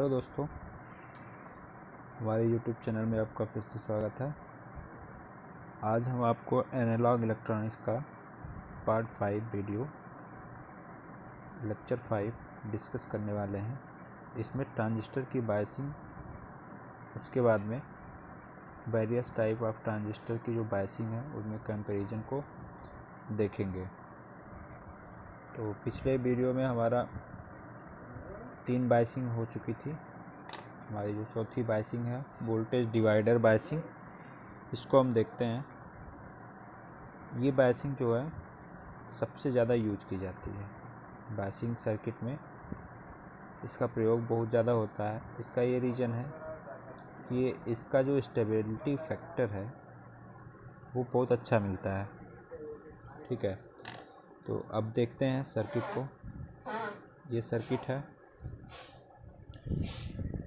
Hello दोस्तों हमारे YouTube channel में आपका फिर से स्वागत है आज हम आपको एनालॉग इलेक्ट्रॉनिक्स का part five video lecture five discuss करने वाले हैं इसमें ट्रांजिस्टर की बायसिंग उसके बाद में वेरियस टाइप ऑफ ट्रांजिस्टर की जो बायसिंग है उसमें कंपेरिजन को देखेंगे तो पिछले वीडियो में हमारा तीन बाइसिंग हो चुकी थी हमारी जो चौथी बाइसिंग है वोल्टेज डिवाइडर बाइसिंग इसको हम देखते हैं ये बाइसिंग जो है सबसे ज़्यादा यूज की जाती है बाइसिंग सर्किट में इसका प्रयोग बहुत ज़्यादा होता है इसका ये रीज़न है ये इसका जो स्टेबिलिटी फैक्टर है वो बहुत अच्छा मिलता है ठीक है तो अब देखते हैं सर्किट को ये सर्किट है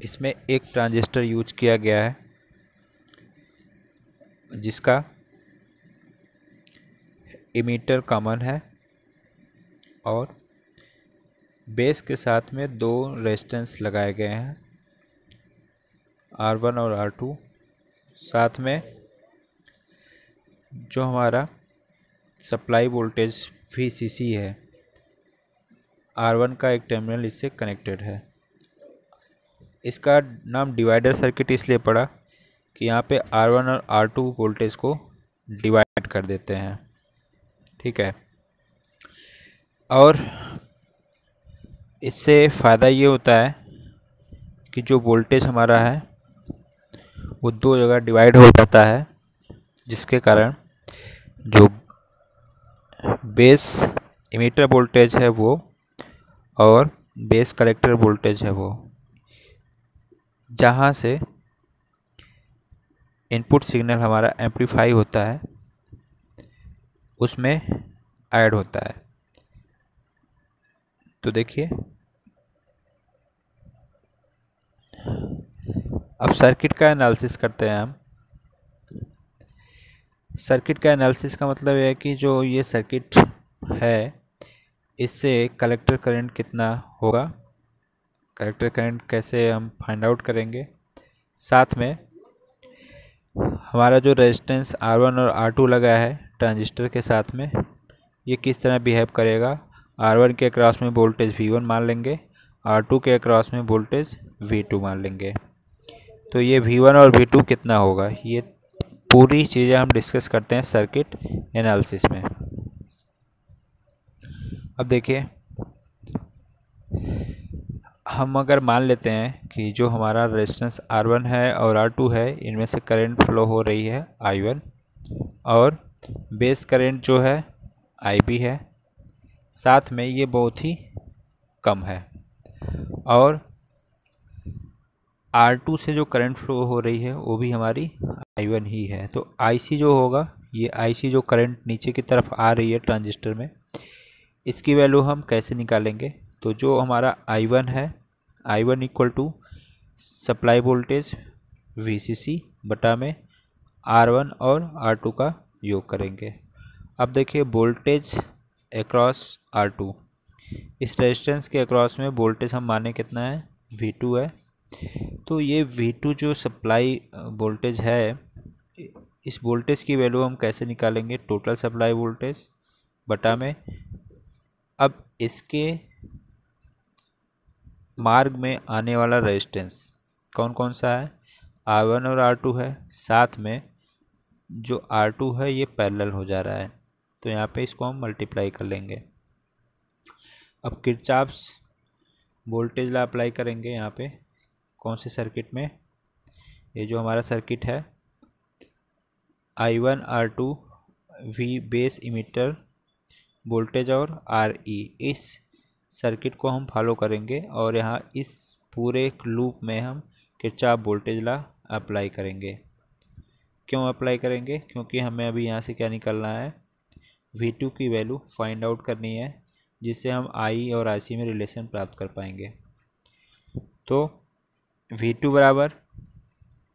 इसमें एक ट्रांजिस्टर यूज किया गया है जिसका इमीटर कॉमन है और बेस के साथ में दो रेजिस्टेंस लगाए गए हैं आर वन और आर टू साथ में जो हमारा सप्लाई वोल्टेज सी है आर वन का एक टर्मिनल इससे कनेक्टेड है इसका नाम डिवाइडर सर्किट इसलिए पड़ा कि यहाँ पे वन और आर टू वोल्टेज को डिवाइड कर देते हैं ठीक है और इससे फ़ायदा ये होता है कि जो वोल्टेज हमारा है वो दो जगह डिवाइड हो जाता है जिसके कारण जो बेस इमीटर वोल्टेज है वो और बेस कलेक्टर वोल्टेज है वो जहाँ से इनपुट सिग्नल हमारा एम्पलीफाई होता है उसमें ऐड होता है तो देखिए अब सर्किट का एनालिसिस करते हैं हम सर्किट का एनालिसिस का मतलब यह है कि जो ये सर्किट है इससे कलेक्टर करंट कितना होगा कलेक्टर करंट कैसे हम फाइंड आउट करेंगे साथ में हमारा जो रेजिस्टेंस आर वन और आर टू लगा है ट्रांजिस्टर के साथ में ये किस तरह बिहेव करेगा आर वन के अक्रॉस में वोल्टेज वी वन मान लेंगे आर टू के अक्रॉस में वोल्टेज वी टू मान लेंगे तो ये वी वन और वी टू कितना होगा ये पूरी चीज़ें हम डिस्कस करते हैं सर्किट एनालिसिस में अब देखिए हम अगर मान लेते हैं कि जो हमारा रेजिस्टेंस R1 है और R2 है इनमें से करंट फ्लो हो रही है I1 और बेस करंट जो है IB है साथ में ये बहुत ही कम है और R2 से जो करंट फ्लो हो रही है वो भी हमारी I1 ही है तो IC जो होगा ये IC जो करंट नीचे की तरफ आ रही है ट्रांजिस्टर में इसकी वैल्यू हम कैसे निकालेंगे तो जो हमारा आई वन है I one equal to supply voltage V C C बटा में आर वन और आर टू का योग करेंगे अब देखिए वोल्टेज एक्रॉस आर टू इस रेजिस्टेंस के अक्रॉस में वोल्टेज हम माने कितना है वी टू है तो ये वी टू जो सप्लाई वोल्टेज है इस वोल्टेज की वैल्यू हम कैसे निकालेंगे टोटल सप्लाई वोल्टेज बटा में अब इसके मार्ग में आने वाला रेजिस्टेंस कौन कौन सा है आर वन और आर टू है साथ में जो आर टू है ये पैरेलल हो जा रहा है तो यहाँ पे इसको हम मल्टीप्लाई कर लेंगे अब किरचाप्स वोल्टेज ला अप्लाई करेंगे यहाँ पे कौन से सर्किट में ये जो हमारा सर्किट है I one R two V base emitter voltage और आर ई e। इस सर्किट को हम फॉलो करेंगे और यहाँ इस पूरे लूप में हम किरचाप वोल्टेज ला अप्लाई करेंगे क्यों अप्लाई करेंगे क्योंकि हमें अभी यहाँ से क्या निकलना है वी टू की वैल्यू फाइंड आउट करनी है जिससे हम आई और आई सी में रिलेशन प्राप्त कर पाएंगे तो वी टू बराबर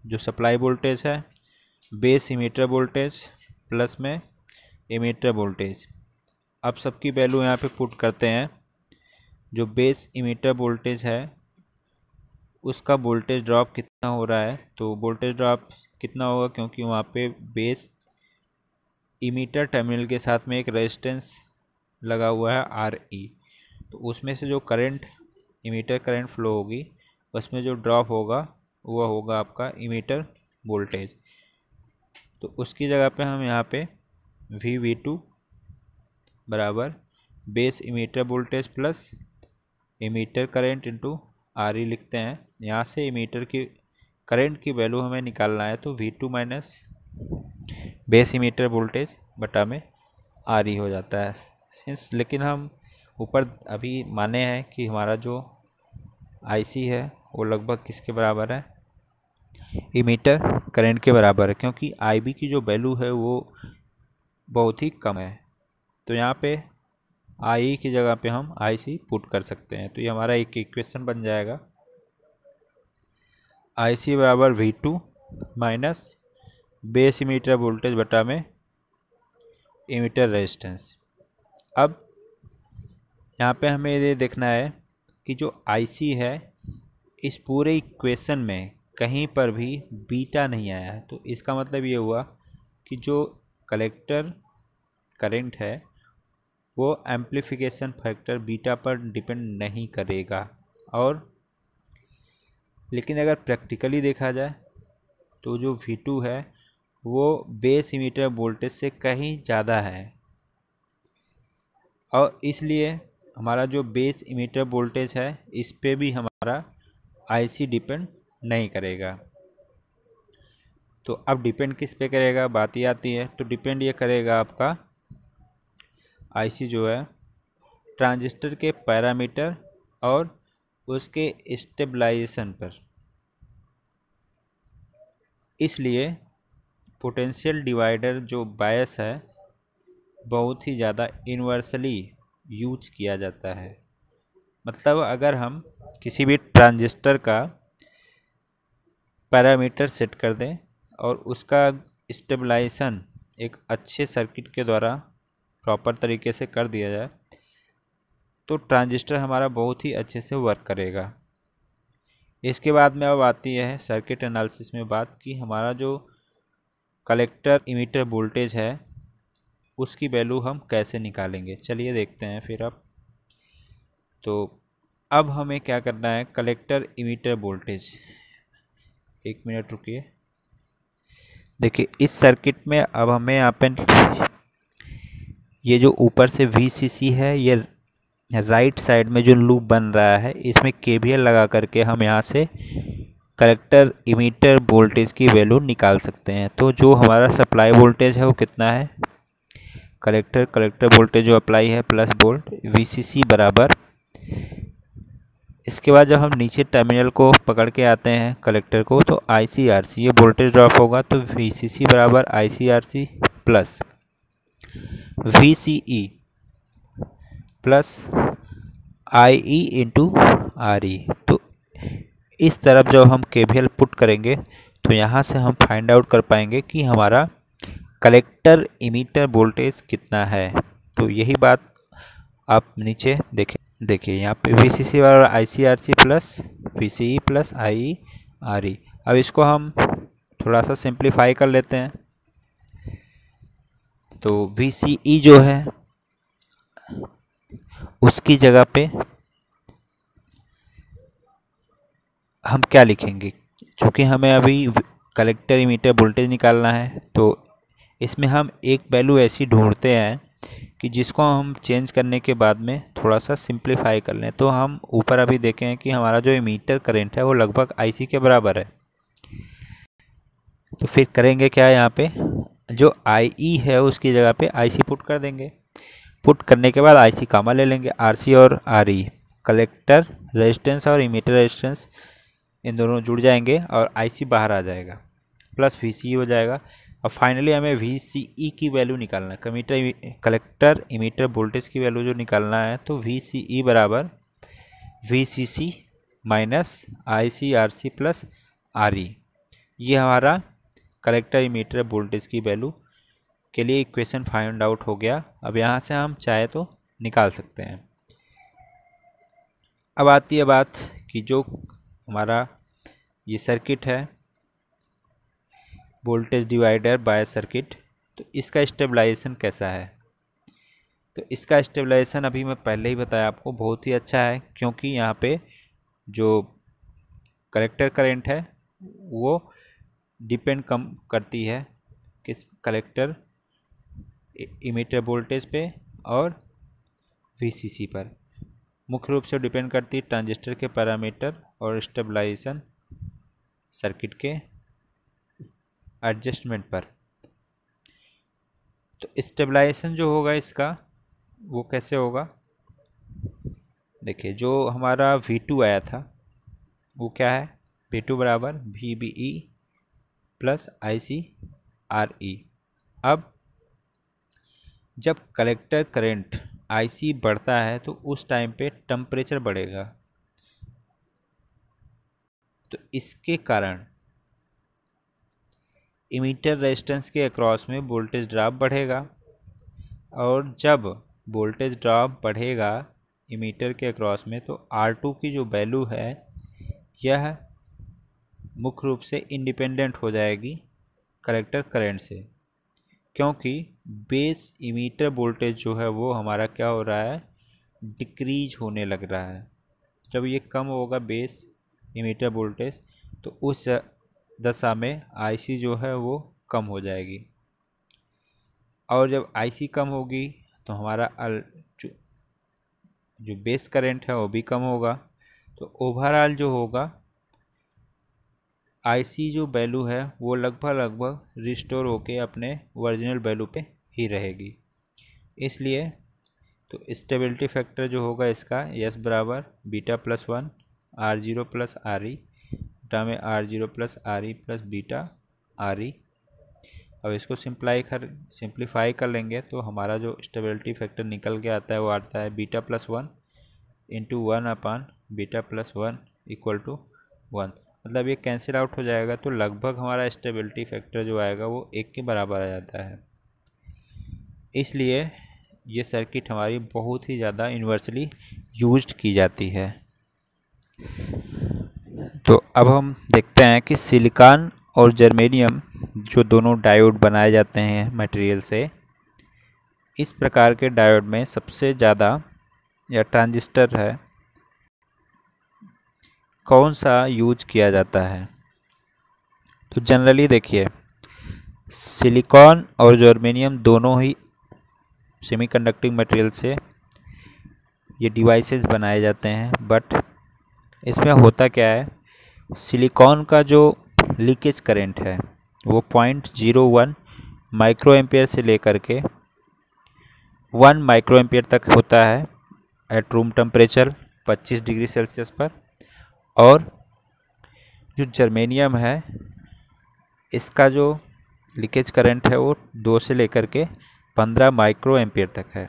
जो सप्लाई वोल्टेज है बेस इमीटर वोल्टेज प्लस में इमीटर वोल्टेज अब सबकी वैल्यू यहाँ पे पुट करते हैं जो बेस इमीटर वोल्टेज है उसका वोल्टेज ड्रॉप कितना हो रहा है तो वोल्टेज ड्रॉप कितना होगा क्योंकि वहाँ पे बेस इमीटर टर्मिनल के साथ में एक रेजिस्टेंस लगा हुआ है आर ई e। तो उसमें से जो करंट इमीटर करंट फ्लो होगी उसमें जो ड्रॉप होगा वह होगा आपका इमीटर वोल्टेज तो उसकी जगह पे हम यहाँ पे वी वी टू बराबर base emitter voltage plus emitter current into R E लिखते हैं यहाँ से इमीटर की करंट की वैल्यू हमें निकालना है तो V two minus base emitter voltage बटा में आर ई e हो जाता है सिंस लेकिन हम ऊपर अभी माने हैं कि हमारा जो आईसी है वो लगभग किसके बराबर है इमीटर करंट के बराबर है क्योंकि बी की जो वैल्यू है वो बहुत ही कम है तो यहाँ पे आई की जगह पे हम आई सी पुट कर सकते हैं तो ये हमारा एक इक्वेशन बन जाएगा आई सी बराबर V two minus base emitter voltage बटा में इमीटर रेजिस्टेंस अब यहाँ पे हमें ये देखना है कि जो सी है इस पूरे इक्वेशन में कहीं पर भी बीटा नहीं आया है तो इसका मतलब ये हुआ कि जो कलेक्टर करंट है वो एम्पलीफिकेशन फैक्टर बीटा पर डिपेंड नहीं करेगा और लेकिन अगर प्रैक्टिकली देखा जाए तो जो वी टू है वो बेस इमीटर वोल्टेज से कहीं ज़्यादा है और इसलिए हमारा जो बेस इमीटर वोल्टेज है इस पर भी हमारा आईसी डिपेंड नहीं करेगा तो अब डिपेंड किस पे करेगा बात ही आती है तो डिपेंड ये करेगा आपका आईसी जो है ट्रांजिस्टर के पैरामीटर और उसके स्टेबलाइजेशन पर इसलिए पोटेंशियल डिवाइडर जो बायस है बहुत ही ज़्यादा यूनिवर्सली यूज किया जाता है मतलब अगर हम किसी भी ट्रांजिस्टर का पैरामीटर सेट कर दें और उसका स्टेबलाइजेशन एक अच्छे सर्किट के द्वारा प्रॉपर तरीके से कर दिया जाए तो ट्रांजिस्टर हमारा बहुत ही अच्छे से वर्क करेगा इसके बाद में अब आती है सर्किट एनालिसिस में बात कि हमारा जो कलेक्टर इमीटर वोल्टेज है उसकी वैल्यू हम कैसे निकालेंगे चलिए देखते हैं फिर अब तो अब हमें क्या करना है कलेक्टर इमीटर वोल्टेज एक मिनट रुकिए देखिए इस सर्किट में अब हमें यहाँ पे ये जो ऊपर से वी है ये राइट साइड में जो लूप बन रहा है इसमें के लगा करके हम यहाँ से कलेक्टर इमीटर वोल्टेज की वैल्यू निकाल सकते हैं तो जो हमारा सप्लाई वोल्टेज है वो कितना है कलेक्टर कलेक्टर वोल्टेज जो अप्लाई है प्लस वोल्ट वी बराबर इसके बाद जब हम नीचे टर्मिनल को पकड़ के आते हैं कलेक्टर को तो आईसीआरसी ये वोल्टेज ड्रॉप होगा तो वी बराबर ICRC plus V C E plus I E into R E तो इस तरफ जब हम के पुट करेंगे तो यहाँ से हम फाइंड आउट कर पाएंगे कि हमारा कलेक्टर इमीटर वोल्टेज कितना है तो यही बात आप नीचे देखें देखिए यहाँ पे वी सी सी और I C R C plus V C E plus I E R E अब इसको हम थोड़ा सा सिंप्लीफाई कर लेते हैं तो बी e जो है उसकी जगह पे हम क्या लिखेंगे चूँकि हमें अभी कलेक्टर इमीटर वोल्टेज निकालना है तो इसमें हम एक वैल्यू ऐसी ढूंढते हैं कि जिसको हम चेंज करने के बाद में थोड़ा सा सिंप्लीफाई कर लें तो हम ऊपर अभी देखें कि हमारा जो इमीटर करंट है वो लगभग आईसी के बराबर है तो फिर करेंगे क्या यहाँ पे जो आई ई e है उसकी जगह पे आई सी पुट कर देंगे पुट करने के बाद आई सी कामा ले लेंगे आर सी और आर ई कलेक्टर रेजिस्टेंस और इमीटर रेजिस्टेंस इन दोनों जुड़ जाएंगे और आई सी बाहर आ जाएगा प्लस वी सी हो जाएगा और फाइनली हमें वी सी ई की वैल्यू निकालना है कमीटर कलेक्टर इमीटर वोल्टेज की वैल्यू जो निकालना है तो वी सी ई बराबर V C C minus I C R C plus R E ये हमारा कलेक्टर इमीटर वोल्टेज की वैल्यू के लिए इक्वेशन फाइंड आउट हो गया अब यहाँ से हम चाहे तो निकाल सकते हैं अब आती है बात कि जो हमारा ये सर्किट है वोल्टेज डिवाइडर बाय सर्किट तो इसका स्टेबलाइजेशन कैसा है तो इसका स्टेबलाइजेशन अभी मैं पहले ही बताया आपको बहुत ही अच्छा है क्योंकि यहाँ पे जो कलेक्टर करंट है वो डिपेंड कम करती है किस कलेक्टर इमीटर वोल्टेज पे और वीसीसी पर मुख्य रूप से डिपेंड करती है ट्रांजिस्टर के पैरामीटर और स्टेबलाइजेशन सर्किट के एडजस्टमेंट पर तो स्टेबलाइजेशन जो होगा इसका वो कैसे होगा देखिए जो हमारा टू आया था वो क्या है टू बराबर V B E plus I C R E अब जब कलेक्टर करंट सी बढ़ता है तो उस टाइम पे टम्परेचर बढ़ेगा तो इसके कारण इमीटर रेजिस्टेंस के अक्रॉस में वोल्टेज ड्रॉप बढ़ेगा और जब वोल्टेज ड्रॉप बढ़ेगा इमीटर के अक्रॉस में तो आर टू की जो वैल्यू है यह मुख्य रूप से इंडिपेंडेंट हो जाएगी कलेक्टर करंट से क्योंकि बेस इमीटर वोल्टेज जो है वो हमारा क्या हो रहा है डिक्रीज होने लग रहा है जब ये कम होगा बेस इमीटर वोल्टेज तो उस दशा में आईसी जो है वो कम हो जाएगी और जब आईसी कम होगी तो हमारा जो जो बेस करंट है वो भी कम होगा तो ओवरऑल जो होगा आईसी जो वैल्यू है वो लगभग लगभग रिस्टोर होके अपने ओरिजिनल वैल्यू पे ही रहेगी इसलिए तो स्टेबिलिटी फैक्टर जो होगा इसका यस बराबर beta plus one R zero plus R E beta में R zero plus R E plus beta R E अब इसको सिंप्लाई कर सिंप्लीफाई कर लेंगे तो हमारा जो स्टेबिलिटी फैक्टर निकल के आता है वो आता है beta plus one into one upon beta plus one equal to one मतलब ये कैंसिल आउट हो जाएगा तो लगभग हमारा स्टेबिलिटी फैक्टर जो आएगा वो एक के बराबर आ जाता है इसलिए ये सर्किट हमारी बहुत ही ज़्यादा यूनिवर्सली यूज की जाती है तो अब हम देखते हैं कि सिलिकॉन और जर्मेनियम जो दोनों डायोड बनाए जाते हैं मटेरियल से इस प्रकार के डायोड में सबसे ज़्यादा या ट्रांजिस्टर है कौन सा यूज किया जाता है तो जनरली देखिए सिलिकॉन और जर्मेनियम दोनों ही सेमीकंडक्टिंग मटेरियल से ये डिवाइसेस बनाए जाते हैं बट इसमें होता क्या है सिलिकॉन का जो लीकेज करंट है वो point zero one micro ampere से लेकर के वन माइक्रो एम्पियर तक होता है एट रूम टेम्परेचर पच्चीस डिग्री सेल्सियस पर और जो जर्मेनियम है इसका जो लीकेज करंट है वो दो से लेकर के पंद्रह माइक्रो एम्पियर तक है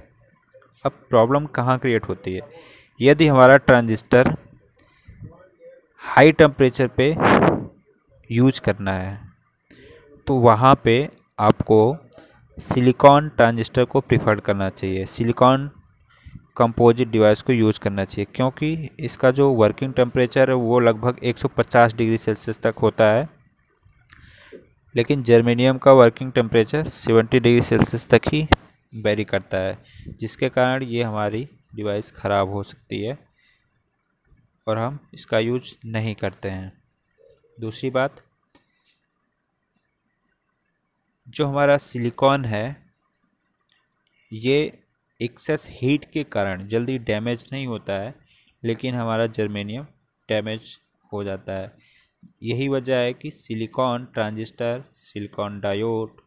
अब प्रॉब्लम कहाँ क्रिएट होती है यदि हमारा ट्रांजिस्टर हाई टेम्परेचर पे यूज करना है तो वहाँ पे आपको सिलिकॉन ट्रांजिस्टर को प्रिफर करना चाहिए सिलिकॉन कंपोजिट डिवाइस को यूज़ करना चाहिए क्योंकि इसका जो वर्किंग टेम्परेचर है वो लगभग 150 डिग्री सेल्सियस तक होता है लेकिन जर्मेनियम का वर्किंग टेम्परेचर 70 डिग्री सेल्सियस तक ही बैरी करता है जिसके कारण ये हमारी डिवाइस ख़राब हो सकती है और हम इसका यूज नहीं करते हैं दूसरी बात जो हमारा सिलिकॉन है ये एक्सेस हीट के कारण जल्दी डैमेज नहीं होता है लेकिन हमारा जर्मेनियम डैमेज हो जाता है यही वजह है कि silicon transistor silicon diode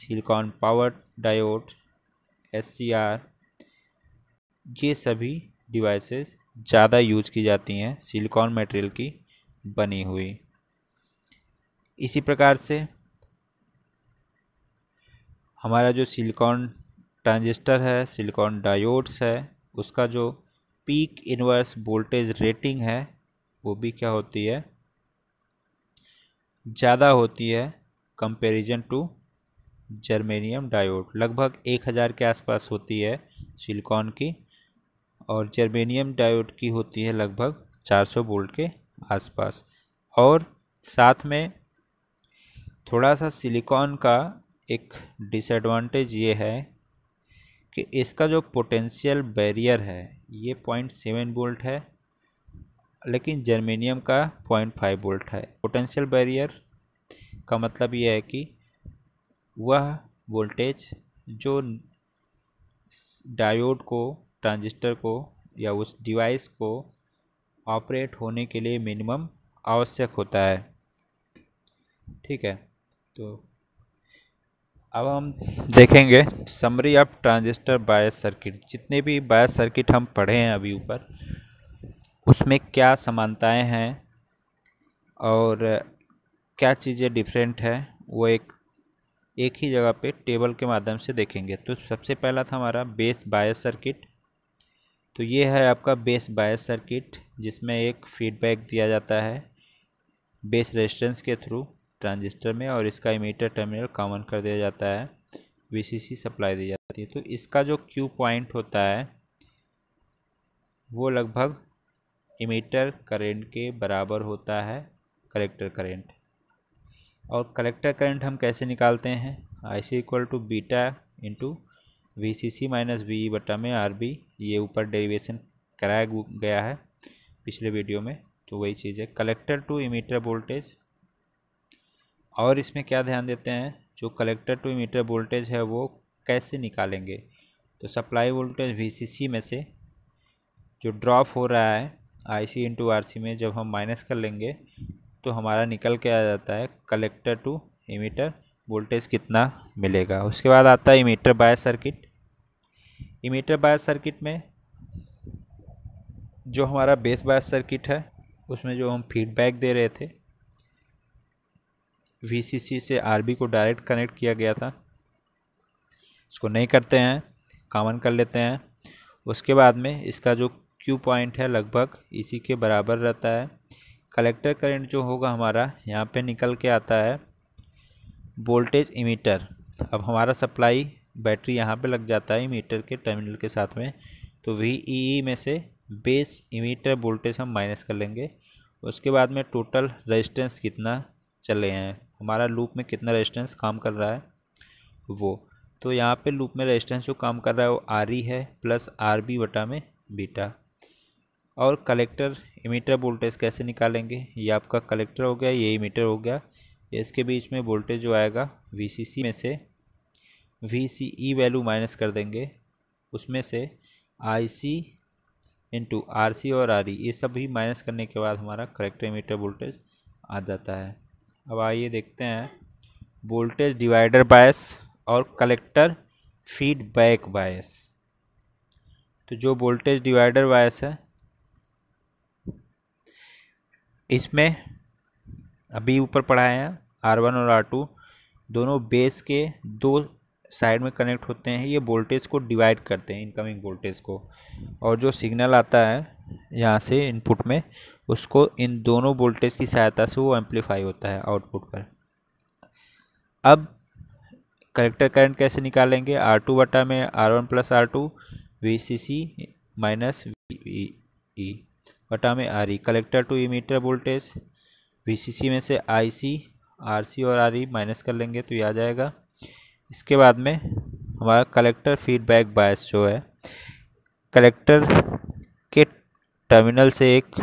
silicon power diode एस ये सभी डिवाइसेस ज़्यादा यूज की जाती हैं सिलिकॉन मटेरियल की बनी हुई इसी प्रकार से हमारा जो सिलिकॉन ट्रांजिस्टर है सिलिकॉन डायोड्स है उसका जो पीक इन्वर्स वोल्टेज रेटिंग है वो भी क्या होती है ज़्यादा होती है कंपैरिजन टू जर्मेनियम डायोड लगभग एक हज़ार के आसपास होती है सिलिकॉन की और जर्मेनियम डायोड की होती है लगभग चार सौ वोल्ट के आसपास और साथ में थोड़ा सा सिलिकॉन का एक डिसएडवांटेज ये है कि इसका जो पोटेंशियल बैरियर है ये पॉइंट सेवन बोल्ट है लेकिन जर्मेनियम का पॉइंट फाइव बोल्ट है पोटेंशियल बैरियर का मतलब ये है कि वह वोल्टेज जो डायोड को ट्रांजिस्टर को या उस डिवाइस को ऑपरेट होने के लिए मिनिमम आवश्यक होता है ठीक है तो अब हम देखेंगे summary of transistor bias circuit जितने भी बायस सर्किट हम पढ़े हैं अभी ऊपर उसमें क्या समानताएं हैं और क्या चीज़ें डिफरेंट है वो एक एक ही जगह पे टेबल के माध्यम से देखेंगे तो सबसे पहला था हमारा बेस बायस सर्किट तो ये है आपका बेस बायस सर्किट जिसमें एक फीडबैक दिया जाता है बेस रेजिस्टेंस के थ्रू ट्रांजिस्टर में और इसका इमीटर टर्मिनल कॉमन कर दिया जाता है वीसीसी सप्लाई दी जाती है तो इसका जो क्यू पॉइंट होता है वो लगभग इमीटर करेंट के बराबर होता है कलेक्टर करेंट और कलेक्टर करंट हम कैसे निकालते हैं I C equal to beta into V C C minus V बटा में आर बी ये ऊपर डेरिवेशन कराया गया है पिछले वीडियो में तो वही चीज़ है कलेक्टर टू इमीटर वोल्टेज और इसमें क्या ध्यान देते हैं जो कलेक्टर टू मीटर वोल्टेज है वो कैसे निकालेंगे तो सप्लाई वोल्टेज वी में से जो ड्रॉप हो रहा है आई सी इंटू आर सी में जब हम माइनस कर लेंगे तो हमारा निकल के आ जाता है कलेक्टर टू इमीटर वोल्टेज कितना मिलेगा उसके बाद आता है emitter bias circuit emitter bias circuit में जो हमारा बेस बाय सर्किट है उसमें जो हम फीडबैक दे रहे थे वीसीसी से आरबी को डायरेक्ट कनेक्ट किया गया था इसको नहीं करते हैं कॉमन कर लेते हैं उसके बाद में इसका जो क्यू पॉइंट है लगभग इसी के बराबर रहता है कलेक्टर करंट जो होगा हमारा यहाँ पे निकल के आता है वोल्टेज इमीटर अब हमारा सप्लाई बैटरी यहाँ पे लग जाता है इमीटर के टर्मिनल के साथ में तो वी ई e e में से बेस इमीटर वोल्टेज हम माइनस कर लेंगे उसके बाद में टोटल रेजिस्टेंस कितना चले हैं हमारा लूप में कितना रेजिस्टेंस काम कर रहा है वो तो यहाँ पे लूप में रेजिस्टेंस जो काम कर रहा है वो आर ई e है प्लस आर बी बटा में बीटा और कलेक्टर इमीटर वोल्टेज कैसे निकालेंगे ये आपका कलेक्टर हो गया ये इमीटर हो गया इसके बीच में वोल्टेज जो आएगा वी सी सी में से V C E value minus कर देंगे उसमें से आई सी इंटू आर सी और आर ई e, ये सब भी माइनस करने के बाद हमारा करेक्टर इमीटर वोल्टेज आ जाता है अब आइए देखते हैं वोल्टेज डिवाइडर बायस और कलेक्टर फीडबैक बायस तो जो वोल्टेज डिवाइडर बायस है इसमें अभी ऊपर पढ़ाए हैं आर वन और आर टू दोनों बेस के दो साइड में कनेक्ट होते हैं ये वोल्टेज को डिवाइड करते हैं इनकमिंग वोल्टेज को और जो सिग्नल आता है यहाँ से इनपुट में उसको इन दोनों वोल्टेज की सहायता से वो एम्पलीफाई होता है आउटपुट पर अब कलेक्टर करंट कैसे निकालेंगे आर टू बटा में R one plus R two V C C minus V E बटा में R E collector to emitter voltage V C C में से आई सी आर सी और आर ई माइनस कर लेंगे तो ये आ जाएगा इसके बाद में हमारा कलेक्टर फीडबैक बायस जो है कलेक्टर के टर्मिनल से एक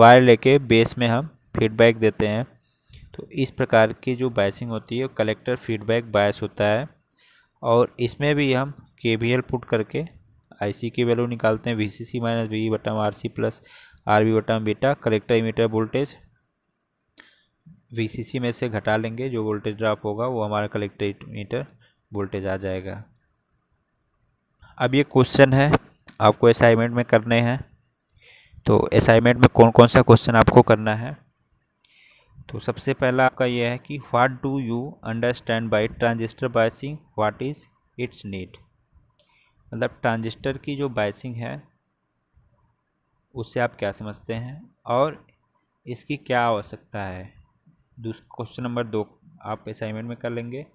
वायर लेके बेस में हम फीडबैक देते हैं तो इस प्रकार की जो बायसिंग होती है कलेक्टर फीडबैक बायस होता है और इसमें भी हम के बी एल पुट करके आई सी की वैल्यू निकालते हैं V C C minus V बटम R C plus R V बटम beta collector emitter voltage V C C में से घटा लेंगे जो वोल्टेज ड्राप होगा वो हमारा कलेक्टर मीटर वोल्टेज आ जाएगा अब ये क्वेश्चन है आपको असाइनमेंट में करने हैं तो असाइनमेंट में कौन कौन सा क्वेश्चन आपको करना है तो सबसे पहला आपका यह है कि what do you understand by transistor biasing what is its need मतलब ट्रांजिस्टर की जो बाइसिंग है उससे आप क्या समझते हैं और इसकी क्या आवश्यकता है क्वेश्चन नंबर दो आप असाइनमेंट में कर लेंगे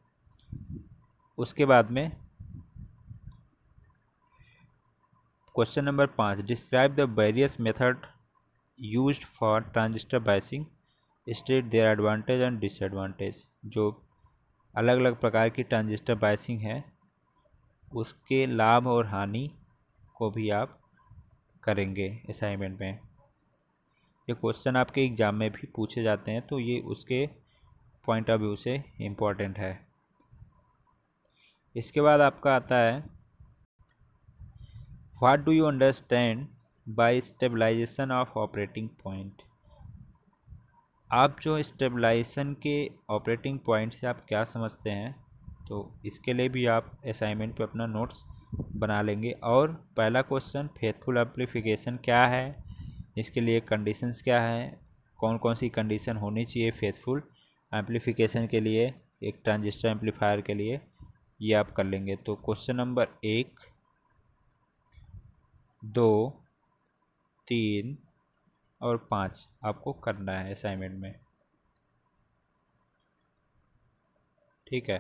उसके बाद में क्वेश्चन नंबर पाँच describe the various method use for transistor biasing state their advantage and disadvantage जो अलग अलग प्रकार की ट्रांजिस्टर बाइसिंग है उसके लाभ और हानि को भी आप करेंगे असाइनमेंट में ये क्वेश्चन आपके एग्ज़ाम में भी पूछे जाते हैं तो ये उसके पॉइंट ऑफ व्यू से इम्पॉर्टेंट है इसके बाद आपका आता है what do you understand by stabilization of operating point आप जो स्टेबलाइजेशन के ऑपरेटिंग पॉइंट से आप क्या समझते हैं तो इसके लिए भी आप असाइनमेंट पे अपना नोट्स बना लेंगे और पहला क्वेश्चन फेथफुल एम्पलीफिकेशन क्या है इसके लिए कंडीशन क्या हैं कौन कौन सी कंडीशन होनी चाहिए फेथफुल एम्पलीफिकेशन के लिए एक ट्रांजिस्टर एम्पलीफायर के लिए ये आप कर लेंगे तो क्वेश्चन नंबर एक दो तीन और पाँच आपको करना है असाइनमेंट में ठीक है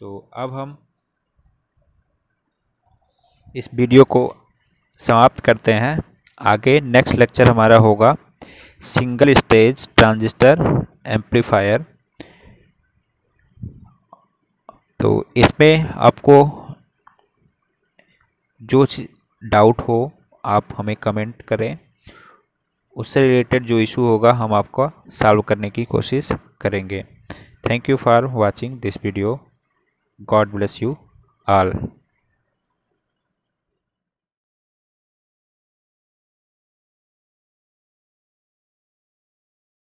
तो अब हम इस वीडियो को समाप्त करते हैं आगे नेक्स्ट लेक्चर हमारा होगा सिंगल स्टेज ट्रांजिस्टर एम्पलीफायर तो इसमें आपको जो चीज़ डाउट हो आप हमें कमेंट करें उससे रिलेटेड जो इशू होगा हम आपको सॉल्व करने की कोशिश करेंगे thank you for watching this video God bless you all